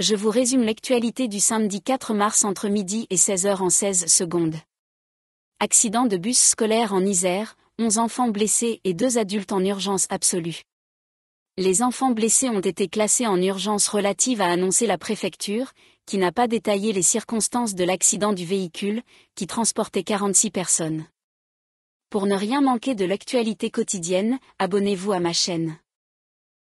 je vous résume l'actualité du samedi 4 mars entre midi et 16h en 16 secondes. Accident de bus scolaire en Isère, 11 enfants blessés et 2 adultes en urgence absolue. Les enfants blessés ont été classés en urgence relative à annoncer la préfecture, qui n'a pas détaillé les circonstances de l'accident du véhicule, qui transportait 46 personnes. Pour ne rien manquer de l'actualité quotidienne, abonnez-vous à ma chaîne.